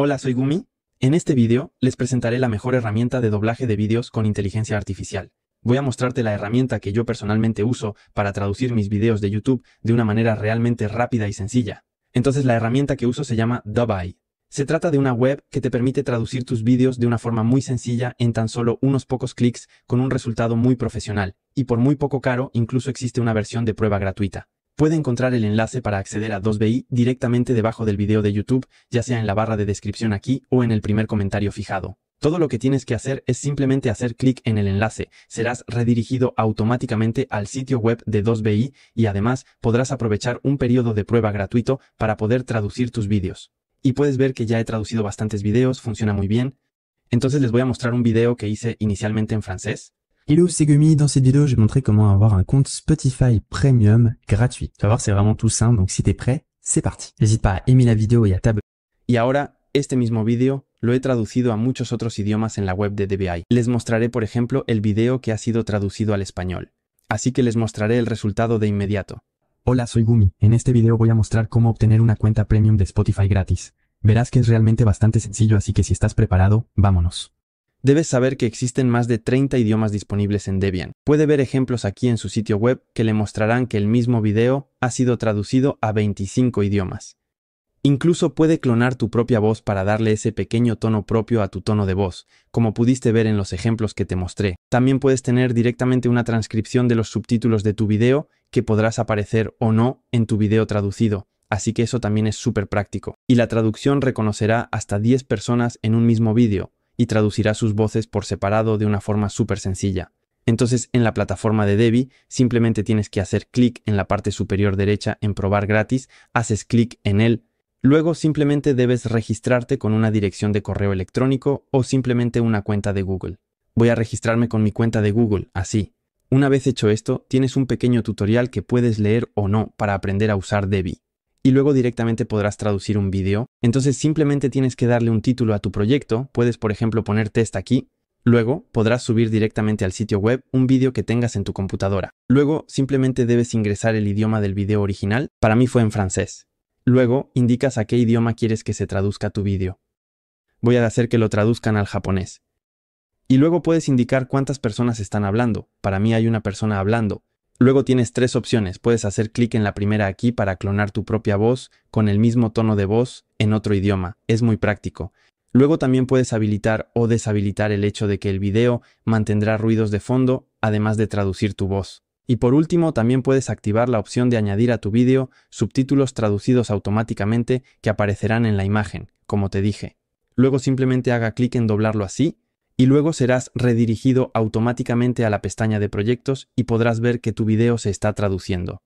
Hola, soy Gumi. En este video, les presentaré la mejor herramienta de doblaje de vídeos con inteligencia artificial. Voy a mostrarte la herramienta que yo personalmente uso para traducir mis videos de YouTube de una manera realmente rápida y sencilla. Entonces la herramienta que uso se llama Dubai. Se trata de una web que te permite traducir tus vídeos de una forma muy sencilla en tan solo unos pocos clics con un resultado muy profesional, y por muy poco caro incluso existe una versión de prueba gratuita. Puede encontrar el enlace para acceder a 2BI directamente debajo del video de YouTube, ya sea en la barra de descripción aquí o en el primer comentario fijado. Todo lo que tienes que hacer es simplemente hacer clic en el enlace, serás redirigido automáticamente al sitio web de 2BI y además podrás aprovechar un periodo de prueba gratuito para poder traducir tus vídeos. Y puedes ver que ya he traducido bastantes videos, funciona muy bien. Entonces les voy a mostrar un video que hice inicialmente en francés. Hello, c'est Gumi. Dans cette vidéo, je vais montrer comment avoir un compte Spotify Premium gratuit. Tu vas voir, c'est vraiment tout simple. Donc, si t'es prêt, c'est parti. N'hésite pas à aimer la vidéo y à Y ahora, este mismo vídeo lo he traducido a muchos otros idiomas en la web de DBI. Les mostraré, por ejemplo, el video que ha sido traducido al español. Así que les mostraré el resultado de inmediato. Hola, soy Gumi. En este video voy a mostrar cómo obtener una cuenta premium de Spotify gratis. Verás que es realmente bastante sencillo, así que si estás preparado, vámonos. Debes saber que existen más de 30 idiomas disponibles en Debian. Puede ver ejemplos aquí en su sitio web que le mostrarán que el mismo video ha sido traducido a 25 idiomas. Incluso puede clonar tu propia voz para darle ese pequeño tono propio a tu tono de voz, como pudiste ver en los ejemplos que te mostré. También puedes tener directamente una transcripción de los subtítulos de tu video que podrás aparecer o no en tu video traducido, así que eso también es súper práctico. Y la traducción reconocerá hasta 10 personas en un mismo vídeo, y traducirá sus voces por separado de una forma súper sencilla. Entonces en la plataforma de Debi simplemente tienes que hacer clic en la parte superior derecha en probar gratis, haces clic en él, luego simplemente debes registrarte con una dirección de correo electrónico o simplemente una cuenta de Google. Voy a registrarme con mi cuenta de Google, así. Una vez hecho esto, tienes un pequeño tutorial que puedes leer o no para aprender a usar Debi y luego directamente podrás traducir un vídeo. Entonces simplemente tienes que darle un título a tu proyecto, puedes por ejemplo poner test aquí, luego podrás subir directamente al sitio web un vídeo que tengas en tu computadora. Luego simplemente debes ingresar el idioma del video original, para mí fue en francés. Luego indicas a qué idioma quieres que se traduzca tu vídeo. Voy a hacer que lo traduzcan al japonés. Y luego puedes indicar cuántas personas están hablando, para mí hay una persona hablando, Luego tienes tres opciones. Puedes hacer clic en la primera aquí para clonar tu propia voz con el mismo tono de voz en otro idioma. Es muy práctico. Luego también puedes habilitar o deshabilitar el hecho de que el video mantendrá ruidos de fondo, además de traducir tu voz. Y por último, también puedes activar la opción de añadir a tu vídeo subtítulos traducidos automáticamente que aparecerán en la imagen, como te dije. Luego simplemente haga clic en doblarlo así y luego serás redirigido automáticamente a la pestaña de proyectos y podrás ver que tu video se está traduciendo.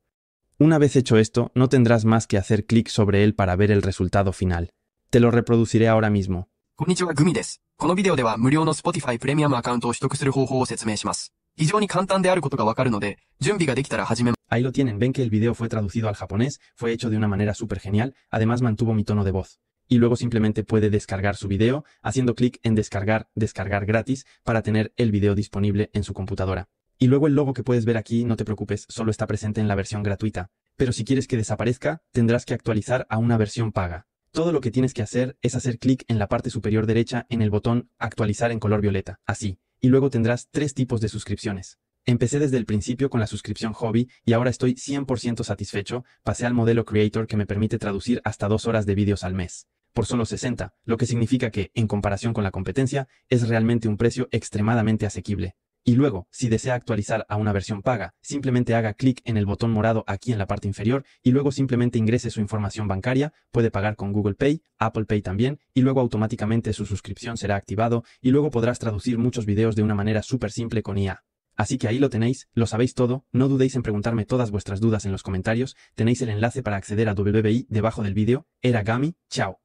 Una vez hecho esto, no tendrás más que hacer clic sobre él para ver el resultado final. Te lo reproduciré ahora mismo. Ahí lo tienen, ven que el video fue traducido al japonés, fue hecho de una manera súper genial, además mantuvo mi tono de voz y luego simplemente puede descargar su video haciendo clic en descargar, descargar gratis para tener el video disponible en su computadora. Y luego el logo que puedes ver aquí, no te preocupes, solo está presente en la versión gratuita. Pero si quieres que desaparezca, tendrás que actualizar a una versión paga. Todo lo que tienes que hacer es hacer clic en la parte superior derecha en el botón Actualizar en color violeta, así, y luego tendrás tres tipos de suscripciones. Empecé desde el principio con la suscripción hobby y ahora estoy 100% satisfecho, pasé al modelo creator que me permite traducir hasta dos horas de vídeos al mes por solo 60, lo que significa que, en comparación con la competencia, es realmente un precio extremadamente asequible. Y luego, si desea actualizar a una versión paga, simplemente haga clic en el botón morado aquí en la parte inferior y luego simplemente ingrese su información bancaria, puede pagar con Google Pay, Apple Pay también, y luego automáticamente su suscripción será activado y luego podrás traducir muchos videos de una manera súper simple con IA. Así que ahí lo tenéis, lo sabéis todo, no dudéis en preguntarme todas vuestras dudas en los comentarios, tenéis el enlace para acceder a WBI debajo del vídeo, era Gami, chao.